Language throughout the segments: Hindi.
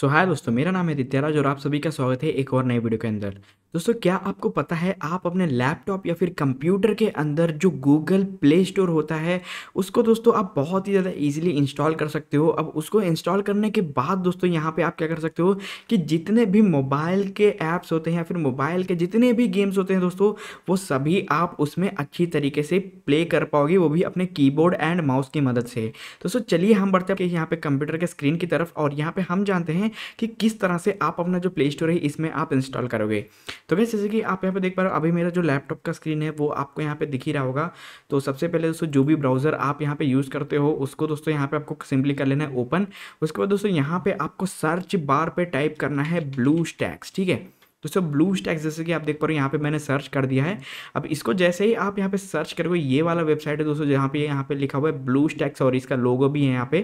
सो हाय दोस्तों मेरा नाम है दित्यराज और आप सभी का स्वागत है एक और नए वीडियो के अंदर दोस्तों क्या आपको पता है आप अपने लैपटॉप या फिर कंप्यूटर के अंदर जो गूगल प्ले स्टोर होता है उसको दोस्तों आप बहुत ही ज़्यादा इजीली इंस्टॉल कर सकते हो अब उसको इंस्टॉल करने के बाद दोस्तों यहाँ पे आप क्या कर सकते हो कि जितने भी मोबाइल के ऐप्स होते हैं या फिर मोबाइल के जितने भी गेम्स होते हैं दोस्तों वो सभी आप उसमें अच्छी तरीके से प्ले कर पाओगे वो भी अपने की एंड माउस की मदद से दोस्तों चलिए हम बढ़ते हैं यहाँ पर कंप्यूटर के स्क्रीन की तरफ और यहाँ पर हम जानते हैं कि किस तरह से आप अपना जो प्ले स्टोर है इसमें आप इंस्टॉल करोगे तो वैसे जैसे कि आप यहाँ पे देख पा रहे हो अभी मेरा जो लैपटॉप का स्क्रीन है वो आपको यहाँ पे दिख ही रहा होगा तो सबसे पहले दोस्तों जो भी ब्राउज़र आप यहाँ पे यूज़ करते हो उसको दोस्तों यहाँ पे आपको सिंपली कर लेना है ओपन उसके बाद दोस्तों यहाँ पे आपको सर्च बार पे टाइप करना है ब्लू स्टैक्स ठीक है दोस्तों ब्लू स्टैक्स जैसे कि आप देख पा रहे हो यहाँ पे मैंने सर्च कर दिया है अब इसको जैसे ही आप यहाँ पे सर्च करोगे ये वाला वेबसाइट है दोस्तों जहाँ पे यहाँ पे लिखा हुआ है ब्लू स्टैक्स और इसका लोगो भी है यहाँ पे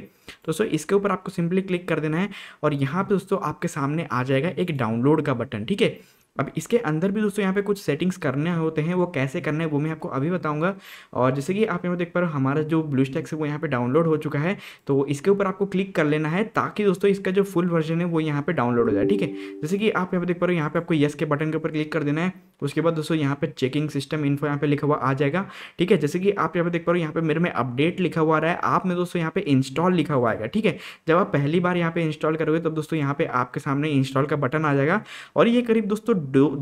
दोस्तों इसके ऊपर आपको सिंपली क्लिक कर देना है और यहाँ पे दोस्तों आपके सामने आ जाएगा एक डाउनलोड का बटन ठीक है अब इसके अंदर भी दोस्तों यहाँ पे कुछ सेटिंग्स करने होते हैं वो कैसे करने हैं वो मैं आपको अभी बताऊंगा और जैसे कि आप यहाँ देख पा रहे हो हमारा जो ब्लू स्टैक्स है वो यहाँ पे डाउनलोड हो चुका है तो इसके ऊपर आपको क्लिक कर लेना है ताकि दोस्तों इसका जो फुल वर्जन है वो यहाँ पे डाउनलोड हो जाए ठीक है जैसे कि आप यहाँ पर देख पा रहे हो यहाँ पे आपको येस के बटन के ऊपर क्लिक कर देना है उसके बाद दोस्तों यहाँ पे चेकिंग सिस्टम इन्फो यहाँ पे लिखा हुआ आ जाएगा ठीक है जैसे कि आप यहाँ पे देख पा रहे हो यहाँ पे मेरे में अपडेट लिखा हुआ आ रहा है आप में दोस्तों यहाँ पे इंस्टॉल लिखा हुआ आएगा ठीक है जब आप पहली बार यहाँ पे इंस्टॉल करोगे तब दोस्तों यहाँ पे आपके सामने इंस्टॉल का बटन आ जाएगा और ये करीब दोस्तों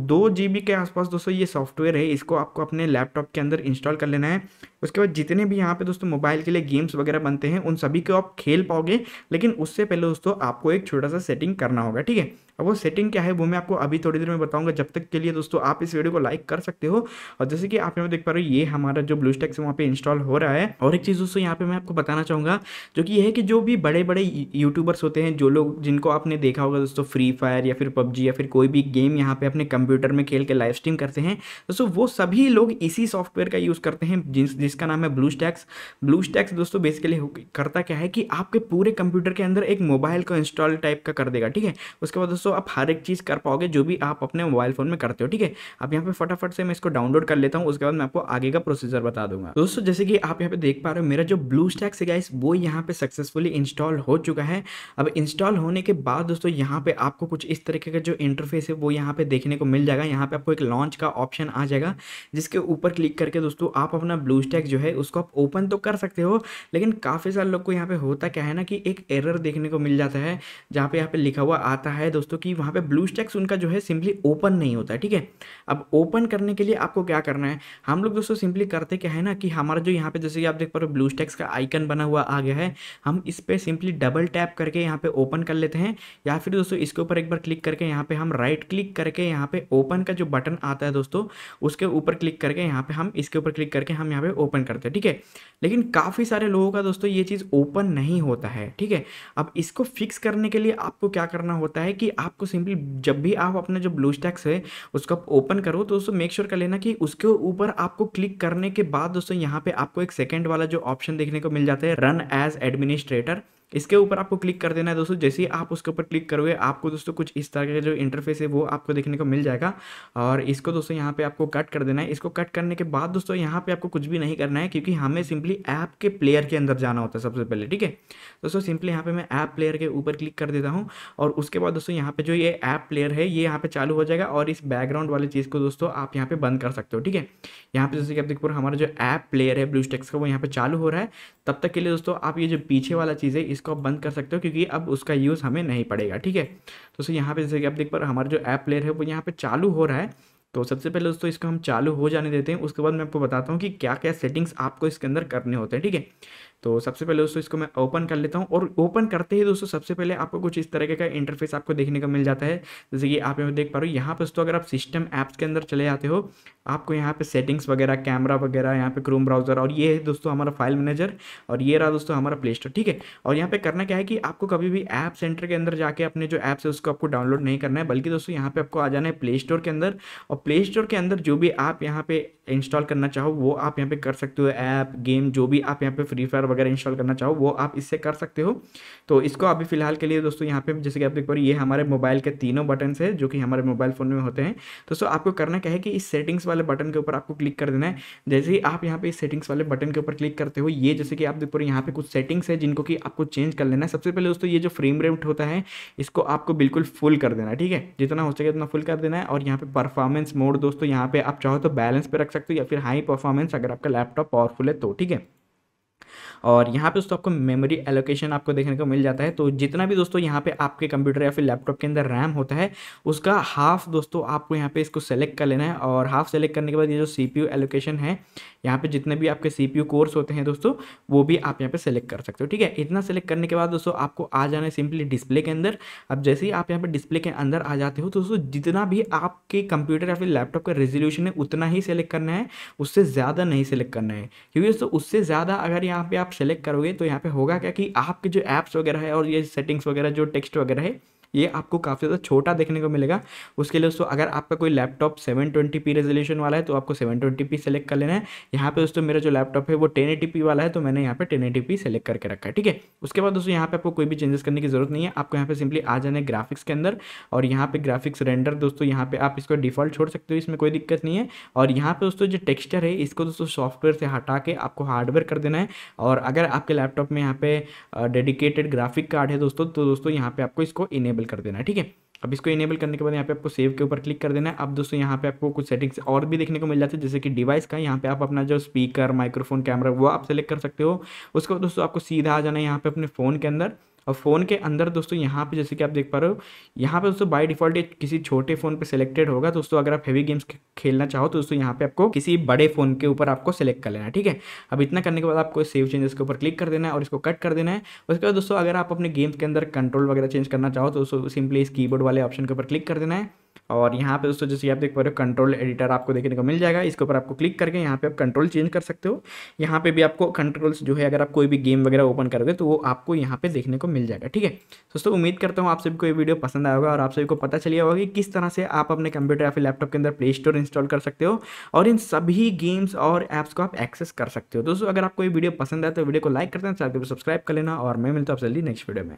दो जी के आसपास दोस्तों ये सॉफ्टवेयर है इसको आपको अपने लैपटॉप के अंदर इंस्टॉल कर लेना है उसके बाद जितने भी यहाँ पे दोस्तों मोबाइल के लिए गेम्स वगैरह बनते हैं उन सभी को आप खेल पाओगे लेकिन उससे पहले दोस्तों आपको एक छोटा सा सेटिंग करना होगा ठीक है अब वो सेटिंग क्या है वो मैं आपको अभी थोड़ी देर में बताऊंगा जब तक के लिए दोस्तों आप इस वीडियो को लाइक कर सकते हो और जैसे कि आप यहाँ देख पा रहे हो ये हमारा जो ब्लू स्टैक्स वहाँ पे इंस्टॉल हो रहा है और एक चीज़ दोस्तों यहाँ पे मैं आपको बताना चाहूँगा जो कि यह है कि जो भी बड़े बड़े यूट्यूबर्स होते हैं जो लोग जिनको आपने देखा होगा दोस्तों फ्री फायर या फिर पबजी या फिर कोई भी गेम यहाँ पे अपने कंप्यूटर में खेल के लाइव स्ट्रीम करते हैं दोस्तों वो सभी लोग इसी सॉफ्टवेयर का यूज़ करते हैं जिस जिसका नाम है ब्लू स्टैक्स ब्लू स्टैक्स दोस्तों बेसिकली करता क्या है कि आपके पूरे कंप्यूटर के अंदर एक मोबाइल को इंस्टॉल टाइप का कर देगा ठीक है उसके बाद दोस्तों सो आप हर एक चीज़ कर पाओगे जो भी आप अपने मोबाइल फ़ोन में करते हो ठीक है अब यहाँ पे फटाफट से मैं इसको डाउनलोड कर लेता हूँ उसके बाद मैं आपको आगे का प्रोसीजर बता दूंगा दोस्तों जैसे कि आप यहाँ पे देख पा रहे हो मेरा जो ब्लू स्टैक से गाइस वो यहाँ पे सक्सेसफुली इंस्टॉल हो चुका है अब इंस्टॉल होने के बाद दोस्तों यहाँ पे आपको कुछ इस तरीके का जो इंटरफेस है वो यहाँ पे देखने को मिल जाएगा यहाँ पे आपको एक लॉन्च का ऑप्शन आ जाएगा जिसके ऊपर क्लिक करके दोस्तों आप अपना ब्लू स्टैक जो है उसको आप ओपन तो कर सकते हो लेकिन काफ़ी सारे लोग को यहाँ पे होता क्या है ना कि एक एरर देखने को मिल जाता है जहाँ पे यहाँ पे लिखा हुआ आता है दोस्तों कि वहाँ पे ब्लू स्टैक्स उनका जो है सिंपली ओपन नहीं होता है ठीक है अब ओपन करने के लिए आपको क्या करना है हम लोग दोस्तों सिंपली करते क्या है ना कि हमारा जो यहाँ पे जैसे कि आप देख पा रहे हो ब्लू स्टैक्स का आइकन बना हुआ आ गया है हम इस पर सिंपली डबल टैप करके यहाँ पे ओपन कर लेते हैं या फिर दोस्तों इसके ऊपर एक बार क्लिक करके यहाँ पे हम राइट क्लिक करके यहाँ पे ओपन का जो बटन आता है दोस्तों उसके ऊपर क्लिक करके यहाँ पे हम इसके ऊपर क्लिक करके हम यहाँ पे ओपन करते हैं ठीक है लेकिन काफ़ी सारे लोगों का दोस्तों ये चीज़ ओपन नहीं होता है ठीक है अब इसको फिक्स करने के लिए आपको क्या करना होता है कि आप आपको सिंपली जब भी आप अपना जो ब्लू स्टैक्स है उसको ओपन करो तो दोस्तों मेक श्योर कर लेना कि उसके ऊपर आपको क्लिक करने के बाद दोस्तों यहाँ पे आपको एक सेकेंड वाला जो ऑप्शन देखने को मिल जाता है रन एज एडमिनिस्ट्रेटर इसके ऊपर आपको क्लिक कर देना है दोस्तों जैसे ही आप उसके ऊपर क्लिक करोगे आपको दोस्तों कुछ इस तरह का जो इंटरफेस है वो आपको देखने को मिल जाएगा और इसको दोस्तों यहाँ पे आपको कट कर देना है इसको कट करने के बाद दोस्तों यहाँ पे आपको कुछ भी नहीं करना है क्योंकि हमें सिंपली ऐप के प्लेयर के अंदर जाना होता है सबसे पहले ठीक है दोस्तों सिंपली यहाँ पे मैं ऐप प्लेयर के ऊपर क्लिक कर देता हूँ और उसके बाद दोस्तों यहाँ पे जो ये ऐप प्लेयर है ये यहाँ पे चालू हो जाएगा और इस बैकग्राउंड वाली चीज़ को दोस्तों आप यहाँ पे बंद कर सकते हो ठीक है यहाँ पे जैसे कि आप देखो हमारा जो ऐप प्लेयर है ब्लू स्टेक्स का वो यहाँ पे चालू हो रहा है तब तक के लिए दोस्तों आप ये जो पीछे वाला चीज़ है इसको आप बंद कर सकते हो क्योंकि अब उसका यूज़ हमें नहीं पड़ेगा ठीक है तो सो यहाँ पे जैसे कि आप देख पा रहे हमारा जो ऐप प्लेयर है वो यहाँ पे चालू हो रहा है तो सबसे पहले दोस्तों इसको हम चालू हो जाने देते हैं उसके बाद मैं आपको बताता हूँ कि क्या क्या सेटिंग्स आपको इसके अंदर करने होते हैं ठीक है तो सबसे पहले दोस्तों इसको मैं ओपन कर लेता हूँ और ओपन करते ही दोस्तों सबसे पहले आपको कुछ इस तरीके का इंटरफेस आपको देखने को मिल जाता है जैसे कि आप यहाँ देख पा रहे हो यहाँ पर दोस्तों अगर आप सिस्टम ऐप्स के अंदर चले जाते हो आपको यहाँ पे सेटिंग्स वगैरह कैमरा वगैरह यहाँ पे क्रोम ब्राउजर और ये है दोस्तों हमारा फाइल मैनेजर और ये रहा दोस्तों हमारा प्ले स्टोर ठीक है और यहाँ पे करना क्या है कि आपको कभी भी ऐप सेंटर के अंदर जाके अपने जो ऐप्स है उसको आपको डाउनलोड नहीं करना है बल्कि दोस्तों यहाँ पे आपको आ जाना है प्ले स्टोर के अंदर और प्ले स्टोर के अंदर जो भी आप यहाँ पे इंस्टॉल करना चाहो वो आप यहाँ पे कर सकते हो ऐप गेम जो भी आप यहाँ पे फ्री फायर वगैरह इंस्टॉल करना चाहो वो आप इससे कर सकते हो तो इसको अभी फिलहाल के लिए दोस्तों यहाँ पे जैसे कि आप देख पा रहे ये हमारे मोबाइल के तीनों बटन है जो कि हमारे मोबाइल फ़ोन में होते हैं दोस्तों आपको करना क्या है कि इस सेटिंग्स वाले बटन के ऊपर आपको क्लिक कर देना है जैसे ही आप यहाँ पे इस सेटिंग्स वाले बटन के ऊपर क्लिक करते हो ये जैसे कि आप देख पा रहे यहाँ पे कुछ सेटिंग्स है जिनको कि आपको चेंज कर लेना है सबसे पहले दोस्तों ये जो फ्रेम रेट होता है इसको आपको बिल्कुल फुल कर देना है ठीक है जितना हो सके उतना फुल कर देना है और यहाँ पे परफॉर्मेंस मोड दोस्तों यहाँ पे आप चाहो तो बैलेंस पे रख सकते हो या फिर हाई परफॉर्मेंस अगर आपका लैपटॉप पावरफुल है तो ठीक है और यहाँ पे दोस्तों आपको मेमोरी एलोकेशन आपको देखने को मिल जाता है तो जितना भी दोस्तों यहाँ पे आपके कंप्यूटर या फिर लैपटॉप के अंदर रैम होता है उसका हाफ दोस्तों आपको यहाँ पे इसको सेलेक्ट कर लेना है और हाफ सेलेक्ट करने के बाद ये जो सी एलोकेशन है यहाँ पे जितने भी आपके यू कोर्स होते हैं दोस्तों वो भी आप यहाँ पे सेलेक्ट कर सकते हो ठीक है इतना सेलेक्ट करने के बाद दोस्तों आपको आ जाना है सिंपली डिस्प्ले के अंदर अब जैसे ही आप यहाँ पे डिस्प्ले के अंदर आ जाते हो तो दोस्तों जितना भी आपके कंप्यूटर या फिर लैपटॉप का रेजोल्यूशन है उतना ही सेलेक्ट करना है उससे ज़्यादा नहीं सेलेक्ट करना है क्योंकि दोस्तों उससे ज़्यादा अगर यहाँ पे आप सेलेक्ट करोगे तो यहाँ पे होगा क्या कि आपके जो ऐप्स वगैरह है और ये सेटिंग्स वगैरह जो टेक्स्ट वगैरह है ये आपको काफ़ी ज़्यादा छोटा देखने को मिलेगा उसके लिए दोस्तों अगर आपका कोई laptop seven twenty P resolution वाला है तो आपको सेवन ट्वेंटी पी सेलेक्ट कर लेना है यहाँ पे दोस्तों मेरा जो लैपटॉप है वो टेन एटी पी वाला है तो मैंने यहाँ पे टेन एटी पी सेलेक्ट करके रखा है ठीक है उसके बाद दोस्तों यहाँ पे आपको कोई भी चेंजेस करने की जरूरत नहीं है आपको यहाँ पे सिंपली आ जाना है ग्राफिक्स के अंदर और यहाँ पे ग्राफिक्स रेंडर दोस्तों यहाँ पे आप इसको डिफॉल्ट छोड़ सकते हो इसमें कोई दिक्कत नहीं है और यहाँ पे दोस्तों जो टेक्स्चर है इसको दोस्तों सॉफ्टवेयर से हटा के आपको हार्डवेयर कर देना है और अगर आपके लैपटॉप में यहाँ पे डेडिकेटेड ग्राफिक कार्ड है दोस्तों तो दोस्तों यहाँ पे आपको इसको इनेबल इनेबल कर देना है ठीक है अब इसको इनेबल करने के बाद यहाँ पे आपको सेव के ऊपर क्लिक कर देना है अब दोस्तों यहाँ पे आपको कुछ सेटिंग्स और भी देखने को मिल जाते हैं जैसे कि डिवाइस का यहाँ पे आप अपना जो स्पीकर माइक्रोफोन कैमरा वो आप सेलेक्ट कर सकते हो उसके बाद दोस्तों आपको सीधा आ जाना है यहाँ पे अपने फ़ोन के अंदर और फ़ोन के अंदर दोस्तों यहाँ पे जैसे कि आप देख पा रहे हो यहाँ पे दोस्तों बाय डिफॉल्ट किसी छोटे फ़ोन पे सिलेक्टेड होगा दोस्तों अगर आप हैवी गेम्स खेलना चाहो तो दोस्तों यहाँ पे आपको किसी बड़े फ़ोन के ऊपर आपको सेलेक्ट कर लेना है ठीक है अब इतना करने के बाद आपको सेव चेंजेस के ऊपर क्लिक कर देना है और इसको कट कर देना है उसके बाद दोस्तों अगर आप अपने गेम्स के अंदर कंट्रोल वगैरह चेंज करना चाहो तो दोस्तों सिंपली इस कीबोर्ड वाले ऑप्शन के ऊपर क्लिक कर देना है और यहाँ पे दोस्तों जैसे आप देख पा रहे हो कंट्रोल एडिटर आपको देखने को मिल जाएगा इसके ऊपर आपको क्लिक करके यहाँ पे आप कंट्रोल चेंज कर सकते हो यहाँ पे भी आपको कंट्रोल्स जो है अगर आप कोई भी गेम वगैरह ओपन करोगे तो वो आपको यहाँ पे देखने को मिल जाएगा ठीक है दोस्तों उम्मीद करता हूँ आप सभी को ये वीडियो पसंद आया होगा और आप सभी को पता चलिया होगा कि किस तरह से आप अपने कंप्यूटर या फिर लैपटॉप के अंदर प्ले स्टोर इंस्टॉल कर सकते हो और इन सभी गेम्स और ऐप्स को आप एक्सेस कर सकते हो दोस्तों अगर आपको ये वीडियो पसंद आए तो वीडियो को लाइक कर देना चैनल को सब्सक्राइब कर लेना और मैं मिलता हूँ आप जल्दी नेक्स्ट वीडियो में